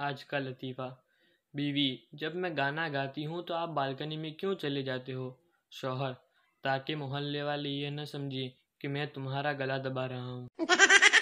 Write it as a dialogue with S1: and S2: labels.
S1: आज का लतीफ़ा बीवी जब मैं गाना गाती हूँ तो आप बालकनी में क्यों चले जाते हो शोहर ताकि मोहल्ले वाले ये न समझें कि मैं तुम्हारा गला दबा रहा हूँ